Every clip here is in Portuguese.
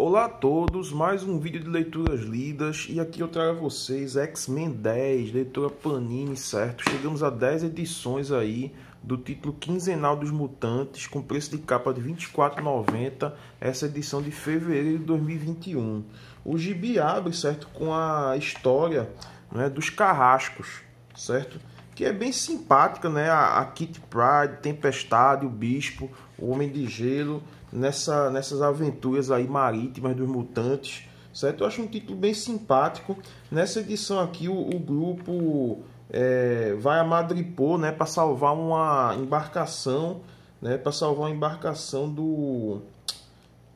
Olá a todos, mais um vídeo de leituras lidas e aqui eu trago a vocês X-Men 10, leitura Panini, certo? Chegamos a 10 edições aí do título quinzenal dos Mutantes com preço de capa de 24,90, essa edição de fevereiro de 2021. O gibi abre, certo, com a história né, dos carrascos, certo? Que é bem simpática, né? A, a Kit Pride, Tempestade, o Bispo, o Homem de Gelo nessa, nessas aventuras aí marítimas dos mutantes, certo? Eu acho um título bem simpático. Nessa edição aqui, o, o grupo é, vai a Madripô, né, para salvar uma embarcação, né, para salvar a embarcação do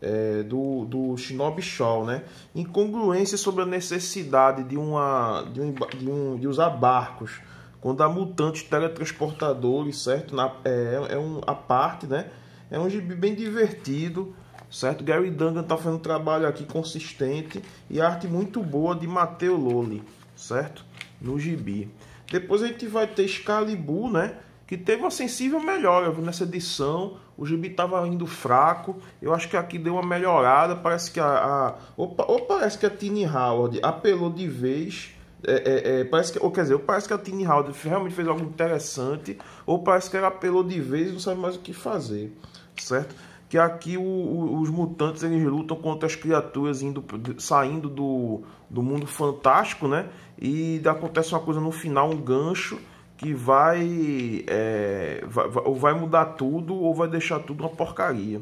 é, do, do Shinobi Shaw, né? Incongruência sobre a necessidade de, uma, de, um, de, um, de usar barcos quando há mutantes teletransportadores, certo? Na, é, é um, a parte, né? É um gibi bem divertido, certo? Gary Dungan tá fazendo um trabalho aqui consistente e arte muito boa de Mateo Loli, certo? No gibi. Depois a gente vai ter Excalibur, né? Que teve uma sensível melhora nessa edição. O gibi estava indo fraco. Eu acho que aqui deu uma melhorada. Parece que a. a opa, ou, parece que a Tini Howard apelou de vez. É, é, é, parece que, ou quer dizer, ou parece que a Tini Howard realmente fez algo interessante, ou parece que ela apelou de vez e não sabe mais o que fazer certo? Que aqui o, o, os mutantes eles lutam contra as criaturas indo, saindo do, do mundo fantástico, né? E acontece uma coisa no final, um gancho que vai, é, vai, ou vai mudar tudo ou vai deixar tudo uma porcaria,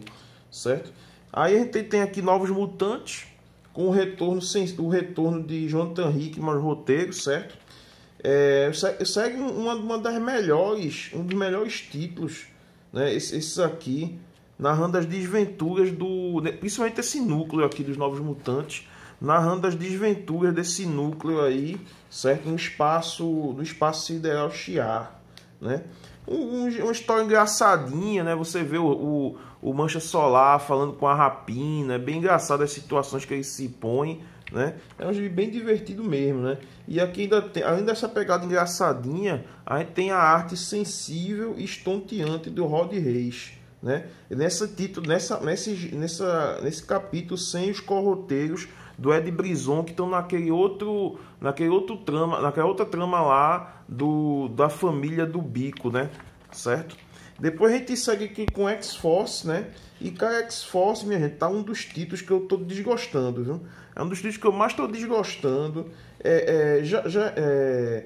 certo? Aí a gente tem aqui novos mutantes com o retorno, o retorno de Jonathan Hickman roteiro, certo? É, segue uma, uma das melhores, um dos melhores títulos né? Esses aqui narrando as desventuras do. Né, principalmente esse núcleo aqui dos Novos Mutantes, narrando as desventuras desse núcleo aí, certo? No espaço, no espaço sideral Shiar, né? Um, uma história engraçadinha, né? Você vê o, o o Mancha Solar falando com a Rapina, é bem engraçado as situações que ele se põe, né? É um gibi bem divertido mesmo, né? E aqui ainda tem, além dessa pegada engraçadinha, a gente tem a arte sensível e estonteante do Rod Reis, né? Nessa título, nessa, nesse, nessa, nesse capítulo sem os corroteiros do Ed Brison que estão naquele outro, naquele outro trama, naquela outra trama lá do da família do Bico, né? Certo? Depois a gente segue aqui com X-Force, né? E com X-Force, minha gente, tá um dos títulos que eu tô desgostando, viu? É um dos títulos que eu mais tô desgostando. É, é, já, já, é,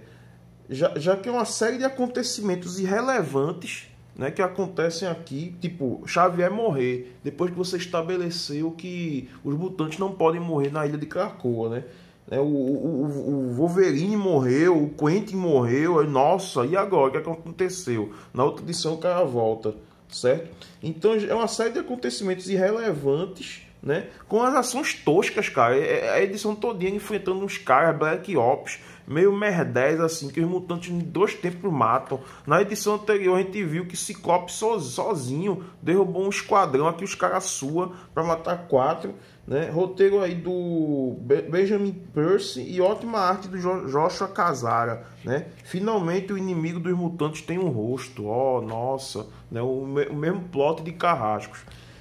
já, já que é uma série de acontecimentos irrelevantes, né? Que acontecem aqui, tipo, Xavier morrer, depois que você estabeleceu que os mutantes não podem morrer na ilha de Krakoa, né? Né? O, o, o, Wolverine morreu, o Quentin morreu. Nossa, e agora? O que é aconteceu? Na outra edição o cara volta, certo? Então é uma série de acontecimentos irrelevantes né? Com as ações toscas, cara. É, é a edição todinha enfrentando uns caras Black Ops, meio merdés, assim, que os mutantes em dois tempos matam. Na edição anterior a gente viu que Ciclope sozinho derrubou um esquadrão aqui, os caras sua para matar quatro. Né? Roteiro aí do Benjamin Percy e ótima arte do Joshua Casara, né? Finalmente o inimigo dos mutantes tem um rosto, ó, oh, nossa, né? O, mesmo plot de Carrascos.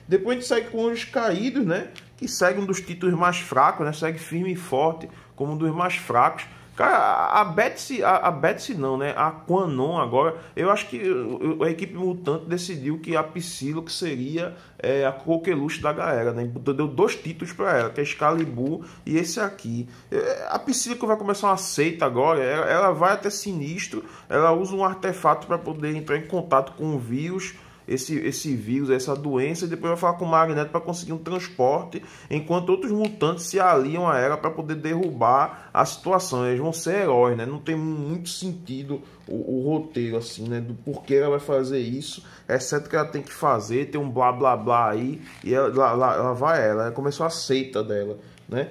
Depois a gente segue com os caídos, né? Que segue um dos títulos mais fracos, né? Segue firme e forte como um dos mais fracos. Cara, a Betsy, a, a Betsy não, né? A Quanon agora, eu acho que a equipe mutante decidiu que a Psylocke seria é, a coqueluche da galera, né? Então, deu dois títulos para ela, que é Excalibur e esse aqui. É, a Psylocke vai começar uma seita agora, ela, ela vai até Sinistro, ela usa um artefato para poder entrar em contato com o vírus, esse, esse vírus, essa doença, e depois vai falar com o Magneto para conseguir um transporte, enquanto outros mutantes se aliam a ela para poder derrubar a situação. Eles vão ser heróis, né? Não tem muito sentido o, o, roteiro, assim, né? Do porquê ela vai fazer isso, exceto que ela tem que fazer, tem um blá blá blá aí, e ela, lá, lá, vai ela, ela né? começou a seita dela, né?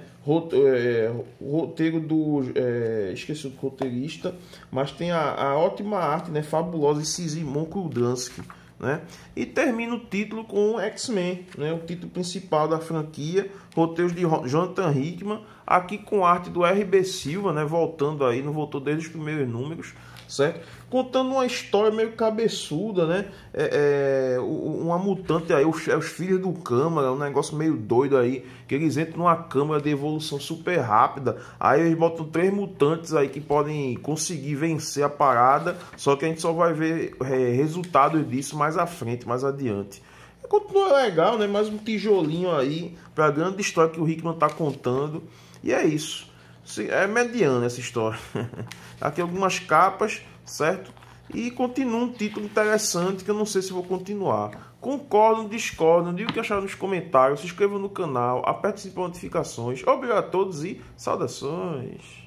É, roteiro do. É, esqueci do roteirista, mas tem a, a ótima arte, né? Fabulosa de Sizimon Kudransky né? E termina o título com X-Men, né? o título principal da franquia, roteiros de Jonathan Hickman, aqui com arte do RB Silva, né? voltando aí, não voltou desde os primeiros números, certo? Contando uma história meio cabeçuda, né? É, é, uma mutante aí, os, é os filhos do Câmara, um negócio meio doido aí, que eles entram numa câmara de evolução super rápida, aí eles botam três mutantes aí que podem conseguir vencer a parada, só que a gente só vai ver é, resultados disso mais à frente, mais adiante continua legal, né? Mais um tijolinho aí para a grande história que o Rickman tá contando. E é isso é mediana essa história. Aqui algumas capas, certo? E continua um título interessante que eu não sei se vou continuar. Concordam, discordam, diga o que acharam nos comentários, se inscrevam no canal, aperte as notificações. Obrigado a todos e saudações!